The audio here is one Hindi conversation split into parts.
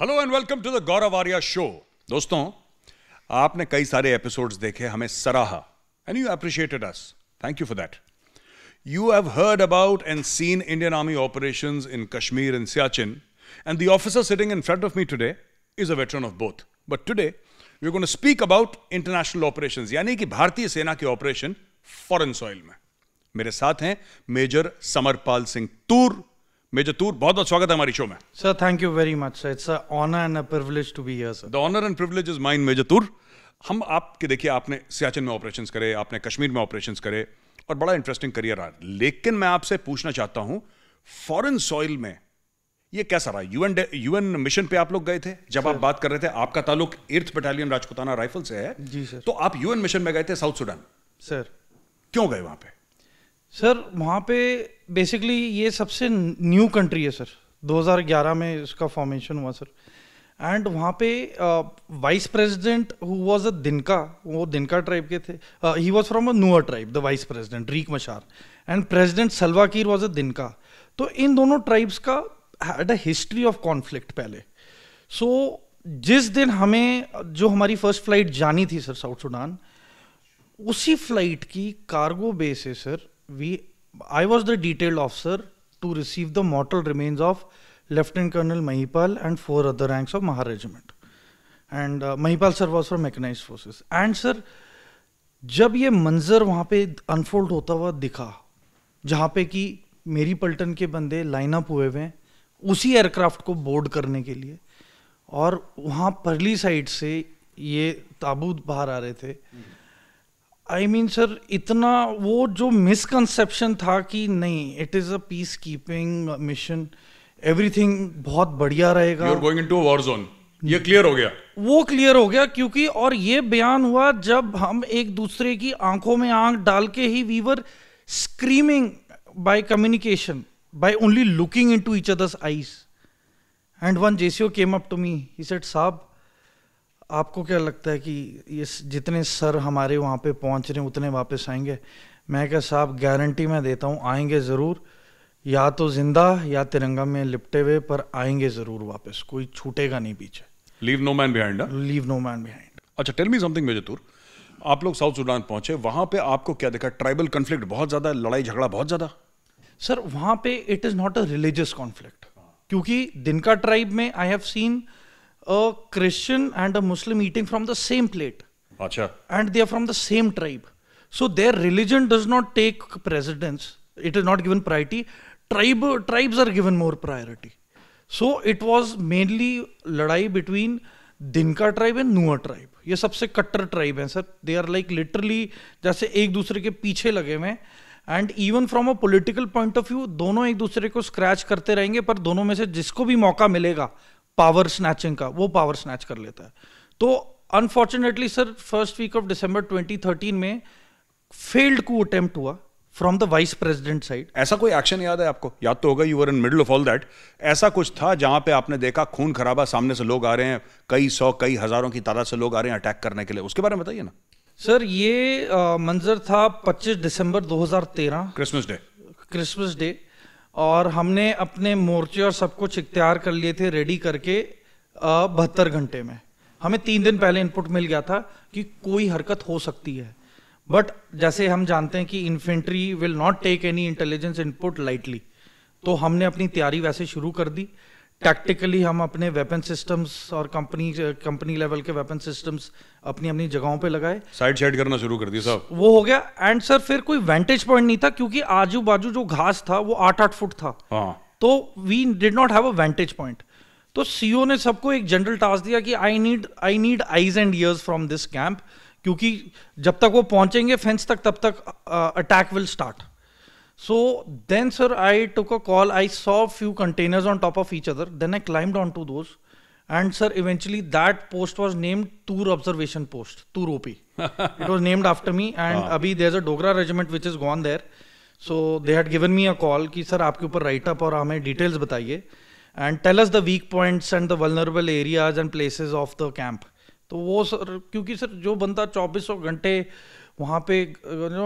Hello and welcome to the Gaurav Arya show दोस्तों आपने कई सारे एपिसोड्स देखे हमें सराहा and you appreciated us thank you for that you have heard about and seen Indian army operation in Kashmir in Siachen and the officer sitting in front of me today is a veteran of both but today you gonna speak about international operation यानी कि भारतीय सेना के ऑपरेशन फॉरन सॉइल में मेरे साथ हैं major Samarpal Singh Toor Major Toor, बहुत बहुत स्वागत है हमारी शो में sir thank you very much sir it's honour and privilege to be sir the honour and privilege is mine major Toor हम आपके देखिए आपने सियाचिन में ऑपरेशन करे आपने कश्मीर में ऑपरेशन करे और बड़ा इंटरेस्टिंग करियर रहा लेकिन मैं आपसे पूछना चाहता हूँ फॉरेन सॉइल में ये कैसा रहा यूएन यूएन मिशन पे आप लोग गए थे जब आप बात कर रहे थे आपका ताल्लुक इर्थ बटालियन राजपुताना राइफल से है जी सर तो आप यूएन मिशन में गए थे साउथ सूडान सर क्यों गए वहां पे सर वहाँ पे बेसिकली ये सबसे न्यू कंट्री है सर 2011 में इसका फॉर्मेशन हुआ सर एंड वहाँ पे vice president who was a Dinka वो दिनका ट्राइब के थे he was from a Nuer tribe the vice president Riek Machar and president Salva Kiir was a Dinka तो इन दोनों ट्राइब्स का had a history of conflict पहले सो so, जिस दिन हमें जो हमारी फर्स्ट फ्लाइट जानी थी सर साउथ सूडान उसी फ्लाइट की कार्गो बे से sir we I was the detailed officer to receive the mortal remains of Lieutenant Colonel Mahipal and four other ranks of Mahar Regiment. And uh, Mahipal sir was from mechanized forces. And sir, जब ये मंजर वहाँ पे अनफोल्ड होता हुआ दिखा जहाँ पे कि मेरी पलटन के बंदे लाइनअप हुए हुए हैं उसी एयरक्राफ्ट को बोर्ड करने के लिए और वहाँ परली साइड से ये ताबूत बाहर आ रहे थे आई मीन सर इतना वो जो मिसकंसेप्शन था कि नहीं it is a peace keeping mission everything बहुत बढ़िया रहेगा गोइंग इनटू वॉर जोन ये क्लियर हो गया वो क्लियर हो गया क्योंकि और ये बयान हुआ जब हम एक दूसरे की आंखों में आंख डाल के ही we were screaming by communication by only looking into each others eyes and one JCO came up to me he said साहब आपको क्या लगता है कि ये जितने सर हमारे वहाँ पे पहुँच रहे हैं उतने वापस आएंगे मैं क्या साहब गारंटी मैं देता हूँ आएंगे ज़रूर या तो जिंदा या तिरंगा में लिपटे हुए पर आएंगे ज़रूर वापस कोई छूटेगा नहीं पीछे leave no man behind leave no man behind अच्छा टेल मी समथिंग मेजतूर आप लोग साउथ सूडान पहुंचे वहां पे आपको क्या देखा ट्राइबल कॉन्फ्लिक्ट बहुत ज़्यादा लड़ाई झगड़ा बहुत ज़्यादा सर वहां पे it is not a religious conflict क्योंकि दिनका ट्राइब में I have seen a Christian and a Muslim eating from the same plate. Achha. And they are from the same tribe. So their religion does not take precedence. It is not given priority. Tribe, tribes are given more priority. So it was mainly ladai between Dinka tribe and नुआ tribe. ये सबसे कट्टर ट्राइब हैं sir they are like literally जैसे एक दूसरे के पीछे लगे हुए हैं and even from a political point of view दोनों एक दूसरे को स्क्रैच करते रहेंगे पर दोनों में से जिसको भी मौका मिलेगा पावर स्नैचिंग का वो पावर स्नैच कर लेता है तो unfortunately sir first week of दिसंबर 2013 में फेल्ड को अटेम्प्ट हुआ from the vice president side ऐसा कोई एक्शन याद है आपको याद तो होगा you were in middle of all that ऐसा कुछ था जहां पे आपने देखा खून खराबा सामने से लोग आ रहे हैं कई सौ कई हजारों की तादाद से लोग आ रहे हैं अटैक करने के लिए उसके बारे में बताइए ना सर ये मंजर था 25 दिसंबर 2013 क्रिसमस डे क्रिसमस डे और हमने अपने मोर्चे और सब कुछ इख्तियार कर लिए थे रेडी करके बहत्तर घंटे में हमें तीन दिन पहले इनपुट मिल गया था कि कोई हरकत हो सकती है बट जैसे हम जानते हैं कि infantry will not take any intelligence input lightly तो हमने अपनी तैयारी वैसे शुरू कर दी टैक्टिकली हम अपने वेपन सिस्टम्स और कंपनी कंपनी लेवल के वेपन सिस्टम्स अपनी अपनी जगहों पे लगाए साइड साइड करना शुरू कर दिया वो हो गया एंड सर फिर कोई वेंटेज पॉइंट नहीं था क्योंकि आजू बाजू जो घास था वो आठ आठ फुट था हाँ। तो we did not have a vantage point तो सीओ e ने सबको एक जनरल टास्क दिया कि I need I need eyes and ears from this camp क्योंकि जब तक वो पहुंचेंगे फेंस तक तब तक attack will start So then, sir, I took a call. I saw few containers on top of each other. Then I climbed onto those. And sir, eventually that post was named Tour Observation Post, Tour OP. it was named after me. And ah. abhi there's a Dogra regiment which is gone there. So they had given me a call कि सर आपके ऊपर राइट अप और हमें डिटेल्स बताइए and tell us the weak points and the vulnerable areas and places of the camp तो वो सर क्योंकि सर जो बंदा चौबीसों घंटे वहाँ पे नो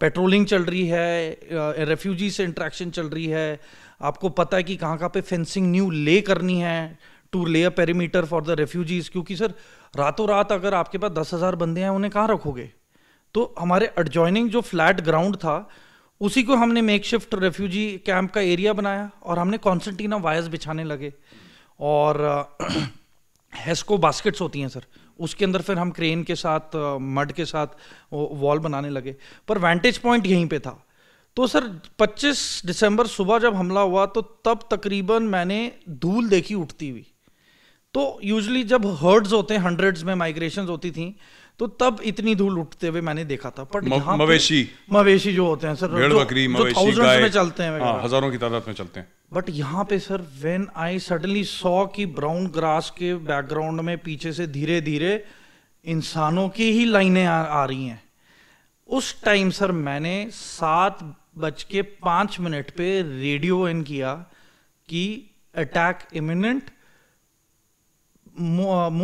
पेट्रोलिंग चल रही है रेफ्यूजी से इंट्रैक्शन चल रही है आपको पता है कि कहाँ कहाँ पे फेंसिंग न्यू ले करनी है to lay a perimeter for the refugees क्योंकि सर रातों रात अगर आपके पास दस हज़ार बंदे हैं उन्हें कहाँ रखोगे तो हमारे एडजॉइनिंग जो फ्लैट ग्राउंड था उसी को हमने मेक शिफ्ट रेफ्यूजी कैंप का एरिया बनाया और हमने कॉन्सेंटीना वायर्स बिछाने लगे और हेस्को बास्केट्स होती हैं सर उसके अंदर फिर हम क्रेन के साथ मड के साथ वॉल बनाने लगे पर वेंटेज पॉइंट यहीं पे था तो सर 25 दिसंबर सुबह जब हमला हुआ तो तब तकरीबन मैंने धूल देखी उठती हुई तो यूजली जब हर्ड्स होते हैं हंड्रेड्स में माइग्रेशन होती थी तो तब इतनी धूल उठते हुए मैंने देखा था बट मवेशी मवेशी जो होते हैं सर भेड़ बकरी मवेशी गाय में चलते हैं आ, हाँ, हजारों की तादाद में चलते हैं बट यहाँ पे sir when I suddenly saw की ब्राउन ग्रास के बैकग्राउंड में पीछे से धीरे धीरे इंसानों की ही लाइनें आ, आ रही हैं उस टाइम सर मैंने सात बज के पांच मिनट पे रेडियो इन किया कि attack imminent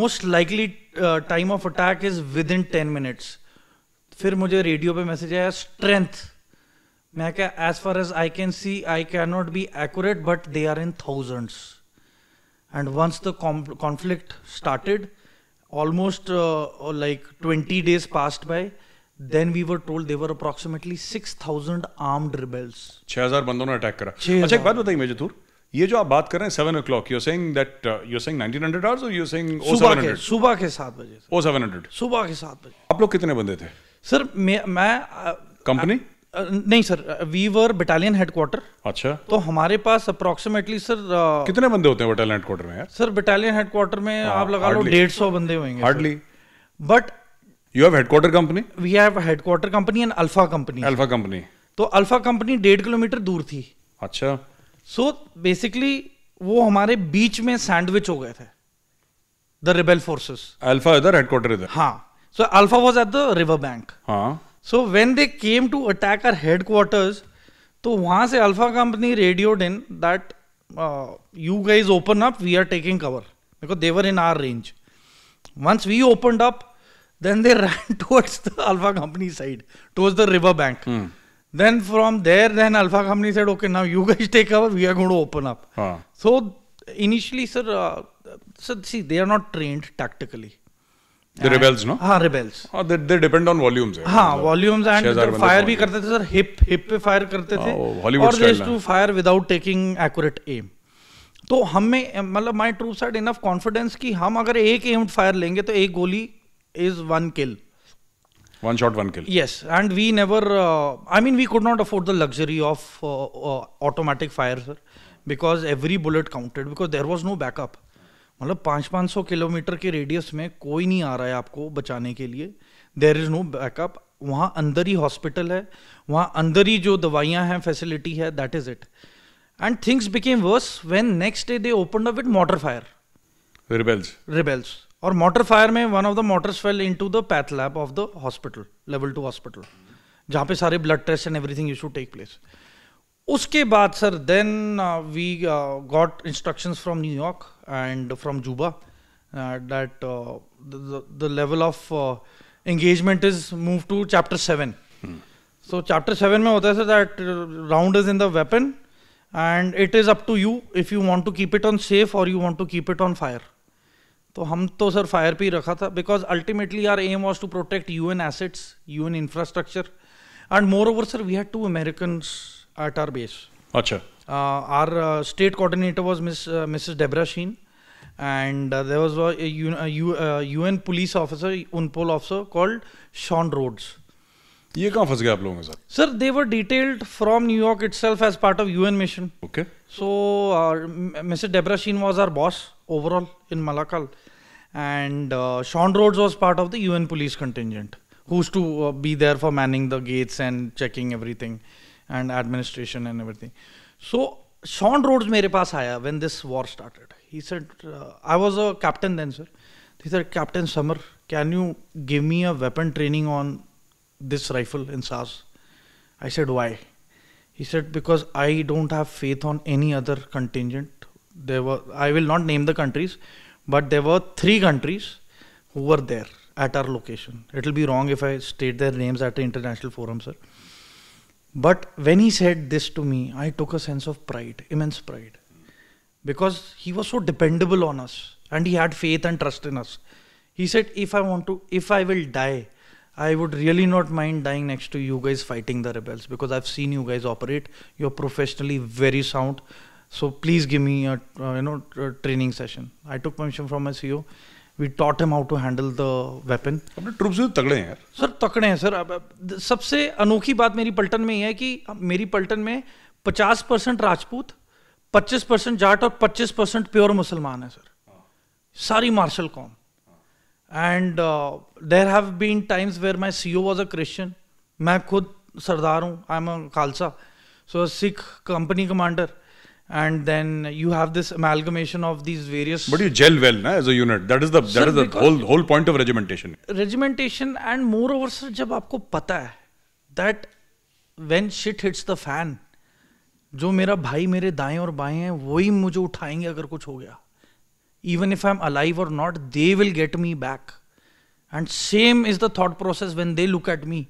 most likely time of attack is within ten minutes फिर मुझे रेडियो पे मैसेज आया स्ट्रेंथ मैं क्या as far as I can see I can not be accurate but they are in thousands and once the conflict started almost like twenty days past by then we were told there were approximately six thousand armed rebels छह हजार बंदों ने अटैक करा अच्छा एक बात बताइए मेजतूर ये जो आप बात कर रहे हैं seven o'clock you saying that you saying 1900 hours और यू सेइंग सुबह के सात बजे ओ सेवन हंड्रेड सुबह के सात बजे आप लोग कितने बंदे थे सर मैं मैं कंपनी नहीं sir we were battalion headquarters अच्छा तो हमारे पास अप्रोक्सीमेटली सर कितने बंदे होते हैं बटालियन हेडक्वार्टर में सर बटालियन हेडक्वार्टर में हाँ, आप लगा लो डेढ़ सौ बंदे होंगे hardly but you have headquarters company we have headquarters company and alpha company alpha company तो अल्फा कंपनी डेढ़ किलोमीटर दूर थी अच्छा सो so, बेसिकली वो हमारे बीच में सैंडविच हो गए थे द रिबेल फोर्सेस अल्फा इधर हेडक्वार्टर इधर हाँ so alpha was at the river bank हाँ so when they came to attack our headquarters तो वहां से alpha company radio in that you guys open up we are taking cover because they're in our range once we open up then they run towards the alpha company side towards the river bank Then from there, then Alpha company said, okay, now you guys take over, we are going to open up. Huh. So initially, sir, uh, so see, they are not trained tactically. The and, rebels, no? ha rebels. हाँ they they depend on volumes. ha हाँ volumes and fire भी karte the sir hip hip pe fire करते थे. Hollywood style. or they used to fire without taking accurate aim. तो हमें मतलब my troops side enough confidence कि हम अगर एक एम्ड फायर लेंगे तो एक गोली is one kill One shot, one kill. Yes, and we never. Uh, I mean, we could not afford the luxury of uh, uh, automatic fire, sir, because every bullet counted. Because there was no backup. मतलब पाँच पाँच सौ किलोमीटर के रेडियस में कोई नहीं आ रहा है आपको बचाने के लिए देर इज़ नो बैकअप वहाँ अंदर ही हॉस्पिटल है वहाँ अंदर ही जो दवाइयाँ हैं फैसिलिटी है that is it and things became worse when next day they open up with mortar fire rebels rebels और मोटर फायर में one of the mortars fell into the path lab of the hospital level two hospital जहाँ पे सारे blood test and everything you should take place उसके बाद sir then we got instructions from New York and from Juba that the level of engagement is move to chapter seven so chapter seven में होता है sir that round is in the weapon and it is up to you if you want to keep it on safe or you want to keep it on fire तो हम तो सर फायर पे ही रखा था because ultimately our aim was to protect U N assets U N infrastructure and moreover sir we had to American eight our base अच्छा our state coordinator was Miss Mrs Debra Sheen and there was U N police officer UNPOL officer called Shaun Rhodes ये कहाँ फंस गया आप लोगों के साथ sir they were detailed from New York itself as part of U N mission okay so Mrs Debra Sheen was our boss overall in Malakal. And uh, Sean Rhodes was part of the UN police contingent, who's to uh, be there for manning the gates and checking everything and administration and everything. So Sean Rhodes mere paas aaya when this war started. He said, uh, I was a captain then, sir. He said, Captain Summer, can you give me a weapon training on this rifle in SAS? I said, why? He said, because I don't have faith on any other contingent there were i will not name the countries but there were three countries who were there at our location it will be wrong if i state their names at the international forum sir but when he said this to me i took a sense of pride immense pride because he was so dependable on us and he had faith and trust in us he said if i want to if i will die I would really not mind dying next to you guys fighting the rebels because I've seen you guys operate. You're professionally very sound. So please give me a uh, you know a training session. I took permission from my CEO. We taught them how to handle the weapon अपने ट्रूप्स तो भी हैं सर तकड़े हैं सर सबसे अनोखी बात मेरी पलटन में ये है कि मेरी पलटन में 50 परसेंट राजपूत 25 परसेंट जाट और 25 परसेंट प्योर मुसलमान है सर सारी मार्शल कॉम and there have been times where my C O was a Christian मैं खुद सरदार हूँ I am a Khalsa so Sikh company commander and then you have this amalgamation of these various but you gel well na, as a unit that is the sir, that is the whole whole point of regimentation regimentation and moreover sir jab aapko pata hai that when shit hits the fan जो मेरा भाई मेरे दाएं और बाएं हैं वही मुझे उठाएंगे अगर कुछ हो गया even if I am alive or not they will get me back and same is the thought process when they look at me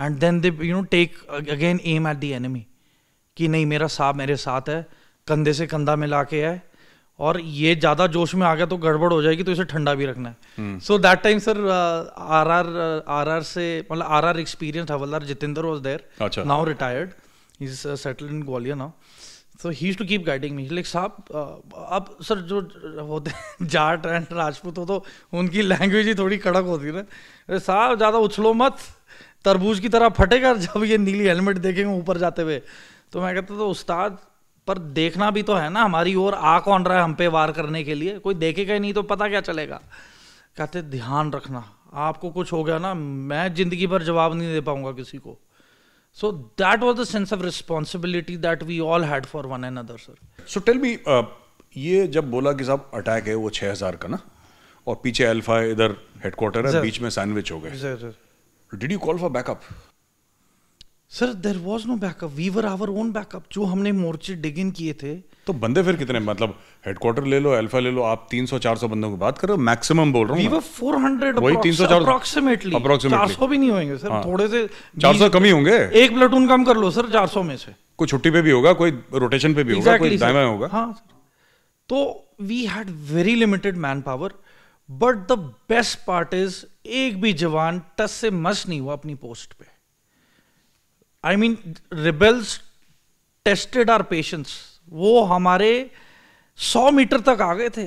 and then they you know take again aim at the enemy कि नहीं मेरा साहब मेरे साथ है कंधे से कंधा मिला के है और ये ज़्यादा जोश में आ गया तो गड़बड़ हो जाएगी तो इसे ठंडा भी रखना है so that time sir R R R R से मतलब R R experience havildar Jitendra was there now retired is settle in Gwalior now so he to keep guiding me like sahib uh, अब सर जो होते हैं जाट एंड राजपूत हो तो उनकी लैंग्वेज ही थोड़ी कड़क होती है ना साहब ज़्यादा उछलो मत तरबूज की तरह फटेगा जब ये नीली हेलमेट देखेंगे ऊपर जाते हुए तो मैं कहता तो उस्ताद पर देखना भी तो है ना हमारी ओर आ कौन रहा है हम पे वार करने के लिए कोई देखेगा ही नहीं तो पता क्या चलेगा कहते ध्यान रखना आपको कुछ हो गया ना मैं ज़िंदगी भर जवाब नहीं दे पाऊंगा किसी को so that was the sense of responsibility that we all had for one another sir so tell me ये जब बोला कि साहब अटैक है वो छह हजार का ना और पीछे अल्फा इधर हेडक्वार्टर है बीच में सैंडविच हो गए did you call for backup sir there was no backup we were our own backup जो हमने मोर्चे डिग इन किए थे तो बंदे फिर कितने मतलब हेडक्वार्टर ले लो अल्फा ले लो आप 300 400 बंदों की बात करो मैक्सिमम बोल रहा हूँ वी वर 400 वही 300 अप्रोक्सीमेटली 400 भी नहीं होंगे सर हाँ, थोड़े से 400 कम होंगे एक प्लाटून कम कर लो सर 400 में से कोई छुट्टी पे भी होगा कोई रोटेशन पे भी होगा कोई दाएं होगा हां तो we had very limited manpower but the best part is एक भी जवान टस से मस नहीं हुआ अपनी पोस्ट पे I mean rebels tested our patience वो हमारे सौ मीटर तक आ गए थे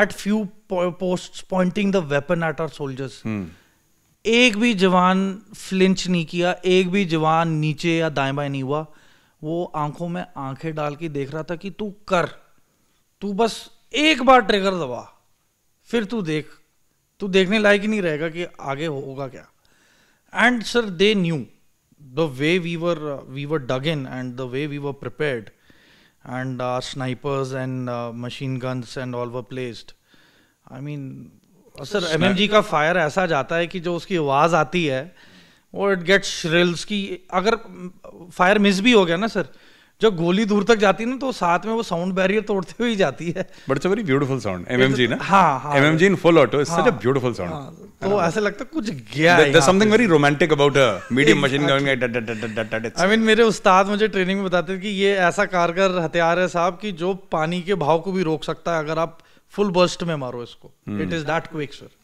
at few post pointing the weapon at our soldiers एक भी जवान फ्लिंच नहीं किया एक भी जवान नीचे या दाएं बाएं नहीं हुआ वो आंखों में आंखें डाल के देख रहा था कि तू कर तू बस एक बार ट्रिगर दबा फिर तू देख तू देखने लायक ही नहीं रहेगा कि आगे होगा क्या and sir they knew the way we were uh, we were dug in and the way we were prepared and our snipers and uh, machine guns and all were placed i mean uh, sir so mmg ka fire aisa jata hai ki jo uski awaaz aati hai वो इट गेट्स श्रिल्स की अगर फायर मिस भी हो गया ना सर जब गोली दूर तक जाती है ना तो साथ में वो साउंड बैरियर तोड़ते हुए जाती है but it's very beautiful sound MMG ना हां हां MMG in full auto is such a beautiful sound तो ऐसा लगता है कुछ गया है there something very romantic about a medium machine gun I mean मेरे उस्ताद मुझे ट्रेनिंग में बताते थे कि ये ऐसा कारगर हथियार है साहब कि जो पानी के भाव को भी रोक सकता है अगर आप फुल बर्स्ट में मारो इसको it is that quick sir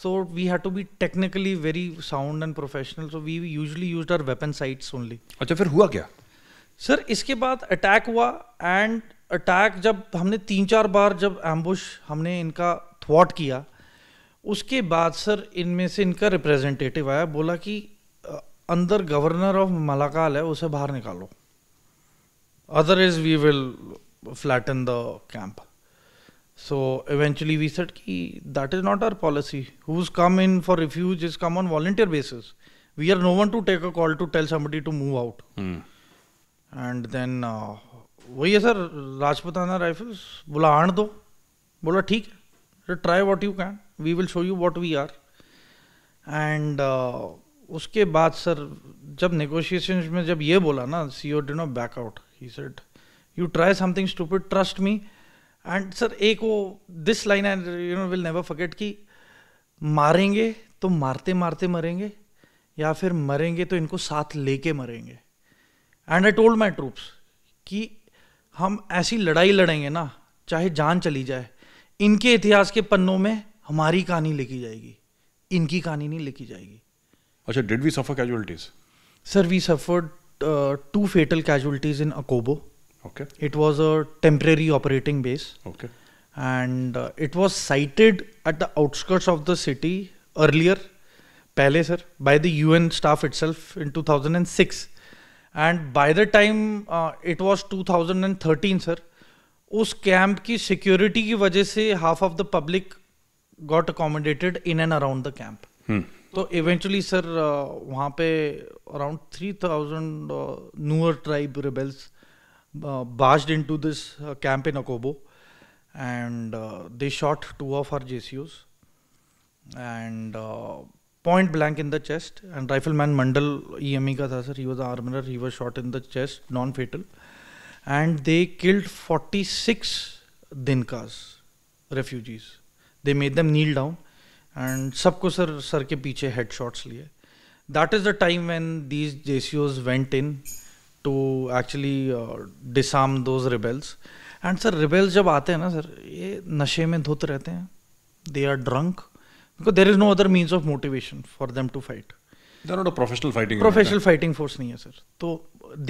so we had to be technically very sound and professional so we usually used our weapon sights only. अच्छा फिर हुआ क्या? सर इसके बाद अटैक हुआ एंड अटैक जब हमने तीन चार बार जब एम्बुश हमने इनका थॉट किया उसके बाद सर इनमें से इनका रिप्रेजेंटेटिव आया बोला कि अंदर गवर्नर ऑफ मलाकाल है उसे बाहर निकालो other is we will flat in the camp So eventually we said Ki, that is not our policy. Who's come in for refuge is come on volunteer basis. We are no one to take a call to tell somebody to move out. Mm. And then uh, वही है सर राजपताना राइफल्स बोला आण दो बोला ठीक है try what you can we will show you what we are and उसके बाद सर जब नेगोशिएशन में जब ये बोला ना C O didn't back out he said you try something stupid trust me and sir एक वो this line and you know will never forget कि मारेंगे तो मारते मारते मरेंगे या फिर मरेंगे तो इनको साथ लेके मरेंगे and I told my troops कि हम ऐसी लड़ाई लड़ेंगे ना चाहे जान चली जाए इनके इतिहास के पन्नों में हमारी कहानी लिखी जाएगी इनकी कहानी नहीं लिखी जाएगी अच्छा did we suffer casualties sir we suffered two fatal casualties in Akobo Okay. It was a temporary operating base. Okay. And uh, it was sited at the outskirts of the city earlier, pehle, sir, by the UN staff itself in 2006. And by the time uh, it was 2013 sir, उस कैंप की सिक्योरिटी की वजह से half of the public got accommodated in and around the camp तो इवेंचुअली सर वहाँ पे around three thousand Nuer tribe rebels Uh, barged into this uh, camp in Akobo and uh, they shot two of our JCOs and point blank in the chest and rifleman mandal eme ka tha sir he was an armorer he was shot in the chest non fatal and they killed 46 dinkas refugees they made them kneel down and sabko sir sir ke पीछे headshots liye. That is the time when these these went in. To actually uh, those rebels and sir rebels जब आते हैं ना सर ये नशे में धुत रहते हैं they are drunk because there is no other means of motivation for them to fight professional fighting professional fighting force नहीं है सर तो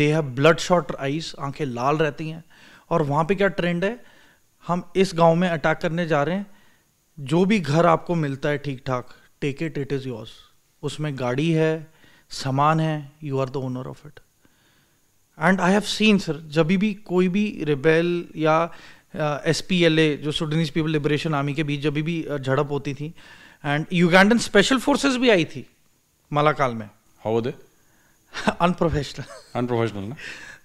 they have bloodshot eyes आंखें लाल रहती हैं और वहाँ पे क्या ट्रेंड है हम इस गांव में अटैक करने जा रहे हैं जो भी घर आपको मिलता है ठीक ठाक take it it is yours उसमें गाड़ी है सामान है you are the owner of it and I have seen sir जब भी कोई भी रिबेल या एस पी एल ए जो सुडनीज पीपल लिबरेशन आर्मी के बीच जब भी झड़प होती थी एंड यूगांडन स्पेशल फोर्सेज भी आई थी मलाकाल में हाउ दे अनप्रोफेशनल अनप्रोफेशनल ना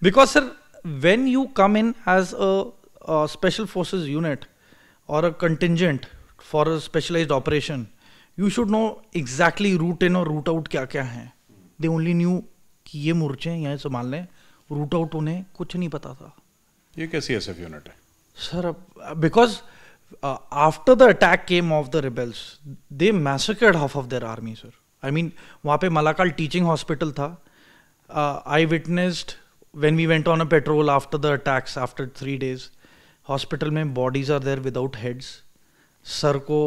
because sir when you come in as a special forces unit or a contingent for a specialize operation you should know exactly route in or route out क्या क्या है दे ओनली न्यू कि ये मोर्चे हैं यहाँ संभाल लें रूट आउट उन्हें कुछ नहीं पता था ये कैसी एस एफ यूनिट है sir because after the attack came of the rebels they massacred half of their army sir I mean वहाँ पे मलाकाल टीचिंग हॉस्पिटल था I witnessed when we went on a patrol after the attacks after three days hospital में bodies are there without heads sir को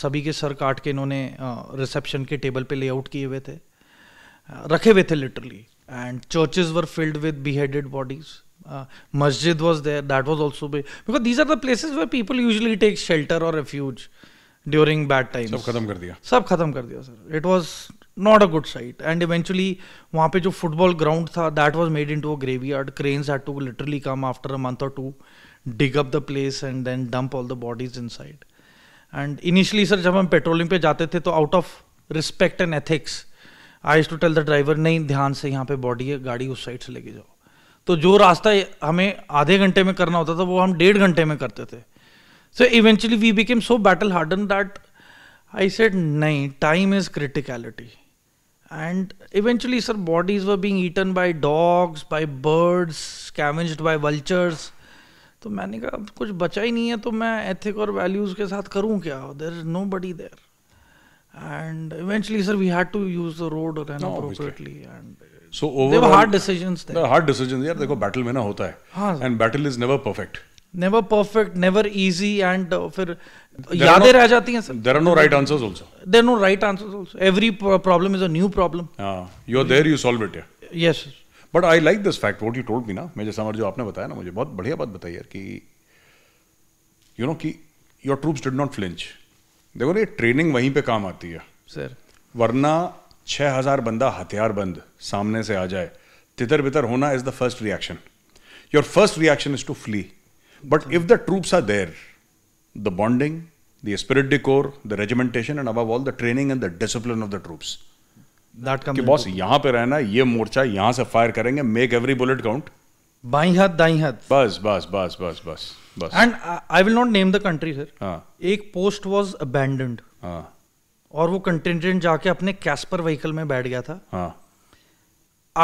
सभी के सर काट के इन्होंने रिसेप्शन uh, के टेबल पे लेआउट किए हुए थे uh, रखे हुए थे literally and churches were filled with beheaded bodies. Uh, masjid was there, that was also be- because these are the places where people usually take shelter or refuge during bad times. सब खत्म कर दिया. सब खत्म कर दिया sir. It was not a good sight and eventually वहाँ पे जो football ground था that was made into a graveyard. Cranes had to literally come after a month or two, dig up the place and then dump all the bodies inside. And initially when we were patrolling पे जाते थे तो out of respect and ethics I to tell the driver नहीं ध्यान से यहाँ पे बॉडी है गाड़ी उस साइड से लेके जाओ तो जो रास्ता हमें आधे घंटे में करना होता था वो हम डेढ़ घंटे में करते थे so eventually we became so battle harden that I said नहीं time is criticality and eventually sir bodies were being eaten by dogs by birds scavenged by vultures तो मैंने कहा कुछ बचा ही नहीं है तो मैं एथिक और वैल्यूज़ के साथ करूँ क्या there is nobody there and eventually sir we had to use the road again no, appropriately obviously. and so over there were hard decisions there the hard decisions yaar dekho battle mein na hota hai हाँ, and battle is never perfect never perfect never easy and uh, fir फिर यादें reh jati hain sir there are no right answers also there are no right answers also every problem is a new problem ha हाँ you are there you solve it yeah yes sir. But I like this fact what you told me ना मैं जैसा जो आपने बताया ना मुझे बहुत बढ़िया बात बताई यार कि यू नो कि your troops did not flinch देखो ना ये ट्रेनिंग वहीं पे काम आती है सर वरना छह हज़ार बंदा हथियारबंद सामने से आ जाए तितर बितर होना is the first reaction your first reaction is to flee but if the troops are there the bonding the spirit de corps the regimentation and above all the training and the discipline of the troops कि बॉस यहां पे रहना ये मोर्चा यहां से फायर करेंगे मेक एवरी बुलेट काउंट बाई हाथ दाई हाथ बस बस बस बस बस बस and I will not name the country sir एक पोस्ट वॉज अबैंडन्ड और वो कंटेंटेंट जाके अपने कैस्पर व्हीकल में बैठ गया था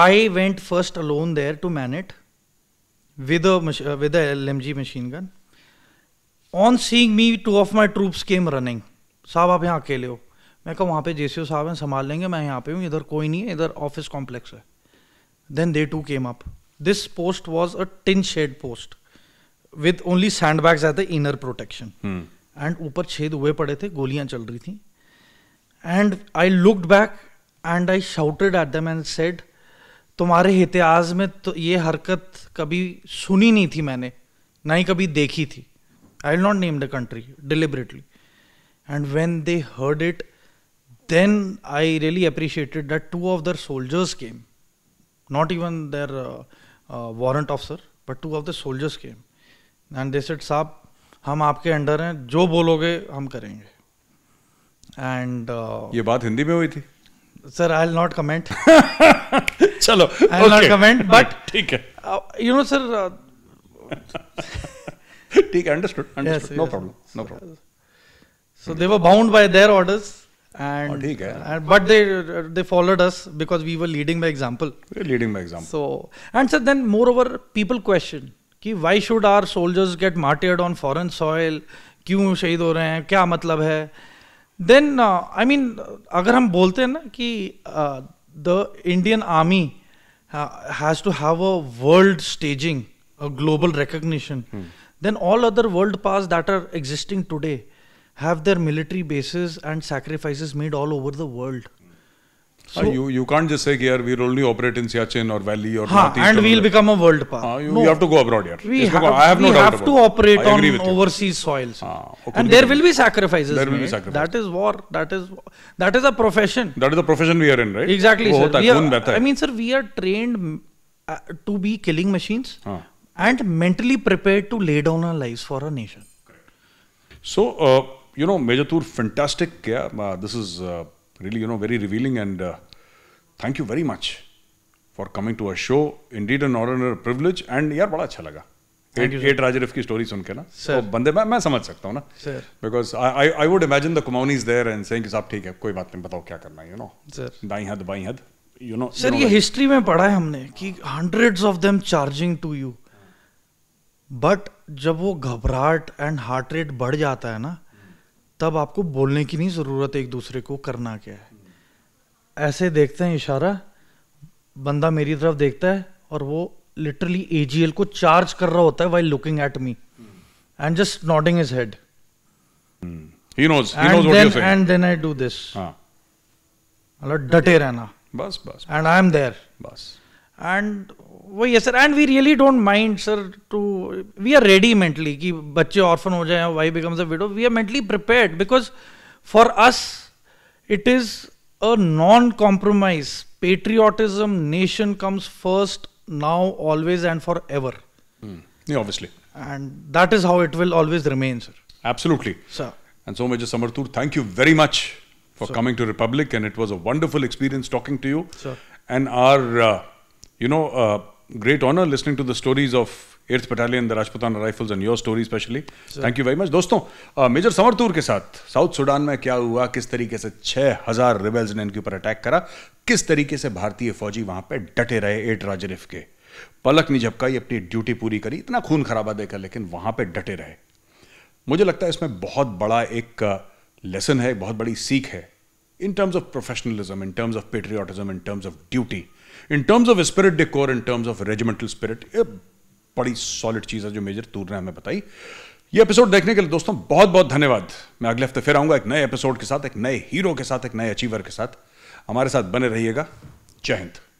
I went first alone there to man it with with L M G machine gun on seeing me two of my troops came running साहब आप यहाँ अकेले हो मैं कहा वहाँ पे जे साहब हैं संभाल लेंगे मैं यहाँ पे हूँ इधर कोई नहीं है इधर ऑफिस कॉम्प्लेक्स है then they two came up this post was a tin shade post with only sandbags as the inner protection and ऊपर छेद हुए पड़े थे गोलियां चल रही थी and I looked back and I shouted at them and said तुम्हारे इतिहास में तो ये हरकत कभी सुनी नहीं थी मैंने ना ही कभी देखी थी I not name the country deliberately and when they heard it then I really appreciated that two of their soldiers came not even their warrant officer but two of the soldiers came and they said साहब हम आपके अंडर हैं जो बोलोगे हम करेंगे एंड uh, ये बात हिंदी में हुई थी sir I will not comment चलो आई नॉट कमेंट बट ठीक है यू नो सर ठीक है understood no problem no problem so they were bound by their orders Oh, and but they they followed us because we were leading by example we're leading by example so and so then moreover people question ki why should our soldiers get martyred on foreign soil क्यों शहीद हो रहे हैं क्या मतलब है देन आई मीन अगर हम बोलते हैं ना कि the Indian army has to have a world staging a global recognition then all other world powers that are have their military bases and sacrifices made all over the world. Ah, so, uh, you, you can't just say here we'll only operate in Siachen or Valley or ha, Northeast. And we'll become a world power. Uh, you, no, you, have to go abroad here. We have, I have no we doubt have to operate on overseas soils. Ah, okay, and there will be sacrifices. There will be sacrifices. That is war. That is that is a profession. That is the profession we are in, right? Exactly, oh, sir. Are, I mean, sir, we are trained uh, to be killing machines ah. and mentally prepared to lay down our lives for our nation. Correct. So, uh, you know, Major Tour, fantastic. Yeah, uh, this is uh, really, you know, very revealing and uh, thank you very much for coming to our show. Indeed, an honor and a privilege. And यार बड़ा अच्छा लगा. एट राज की स्टोरी सुन के ना सर तो बंदे मैं मैं समझ सकता हूँ ना sir because I I would imagine the Kumaoni is there and saying साहब ठीक है कोई बात नहीं बताओ क्या करना यू नो सर दाई हद बाई हद यू नो सर ये हिस्ट्री में पढ़ा है हमने कि hundreds of them charging to you but जब वो घबराहट एंड हार्ट रेट बढ़ जाता है ना तब आपको बोलने की नहीं ज़रूरत एक दूसरे को करना क्या है ऐसे देखते हैं इशारा बंदा मेरी तरफ देखता है और वो लिटरली ए को चार्ज कर रहा होता है why looking at me and just nodding his head and knows. I do this what हाँ. मतलब डटे रहना बस बस एंड आई एम देयर बस एंड वो sir? Sir and we really don't mind sir too we are ready mentally कि बच्चे ऑर्फन हो जाए wife becomes a widow we are mentally prepared because for us it is a non compromise patriotism nation comes first now always and forever mm. yeah, obviously and that is how it will always remain sir absolutely sir and so major samarthur thank you very much for coming to republic and it was a wonderful experience talking to you sir and our uh, you know uh, great honour listening to the stories of eighth battalion the Rajputana rifles and your story specially thank you very much दोस्तों मेजर uh, समरतूर के साथ साउथ सूडान में क्या हुआ किस तरीके से छह हजार रिबेल्स ने इनके ऊपर अटैक करा किस तरीके से भारतीय फौजी वहां पर डटे रहे एट राजरिफ के पलक नहीं झपकाई अपनी ड्यूटी पूरी करी इतना खून खराबा देखा लेकिन वहां पर डटे रहे मुझे लगता है इसमें बहुत बड़ा एक लेसन uh, है बहुत बड़ी सीख है in terms of professionalism in terms of patriotism in terms of duty in terms of spirit de corps in terms of regimental spirit ये बड़ी सॉलिड चीज़ है जो मेजर तूर ने हमें बताई ये एपिसोड देखने के लिए दोस्तों बहुत बहुत धन्यवाद मैं अगले हफ्ते फिर आऊंगा एक नए एपिसोड के साथ एक नए हीरो के साथ एक नए अचीवर के साथ हमारे साथ बने रहिएगा जय हिंद